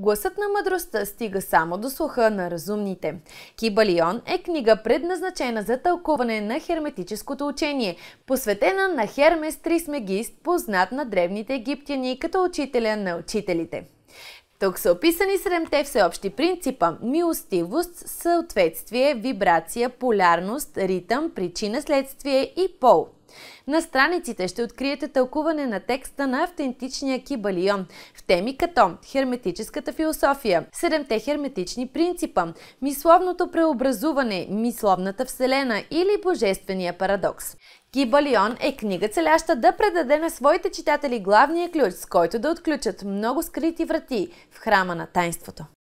Гласът на мъдростта стига само до слуха на разумните. Кибалион е книга предназначена за тълкуване на херметическото учение, посветена на Хермес Трисмегист, познат на древните египтяни като учителя на учителите. Тук са описани седемте всеобщи принципа – милостивост, съответствие, вибрация, полярност, ритъм, причина, следствие и пол – на страниците ще откриете тълкуване на текста на автентичния кибалион в теми като херметическата философия, седемте херметични принципа, мисловното преобразуване, мисловната вселена или божествения парадокс. Кибалион е книга целяща да предаде на своите читатели главния ключ, с който да отключат много скрити врати в храма на тайнството.